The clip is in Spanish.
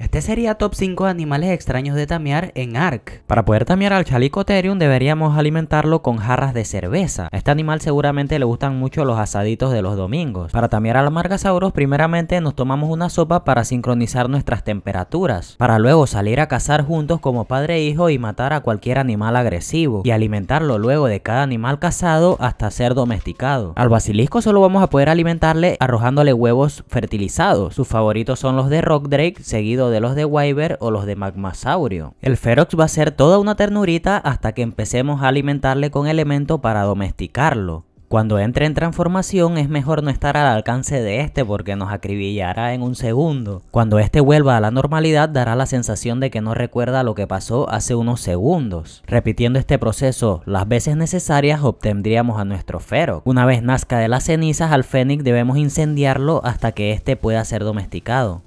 Este sería top 5 animales extraños de tamear en ARK. Para poder tamear al Chalicoterium, deberíamos alimentarlo con jarras de cerveza. A este animal seguramente le gustan mucho los asaditos de los domingos. Para tamear al Margasaurus primeramente nos tomamos una sopa para sincronizar nuestras temperaturas. Para luego salir a cazar juntos como padre e hijo y matar a cualquier animal agresivo. Y alimentarlo luego de cada animal cazado hasta ser domesticado. Al basilisco solo vamos a poder alimentarle arrojándole huevos fertilizados. Sus favoritos son los de Rock Drake seguido de los de Wyvern o los de Magmasaurio. El Ferox va a ser toda una ternurita hasta que empecemos a alimentarle con elemento para domesticarlo. Cuando entre en transformación es mejor no estar al alcance de este porque nos acribillará en un segundo. Cuando este vuelva a la normalidad dará la sensación de que no recuerda lo que pasó hace unos segundos. Repitiendo este proceso las veces necesarias obtendríamos a nuestro Ferox. Una vez nazca de las cenizas al Fénix debemos incendiarlo hasta que este pueda ser domesticado.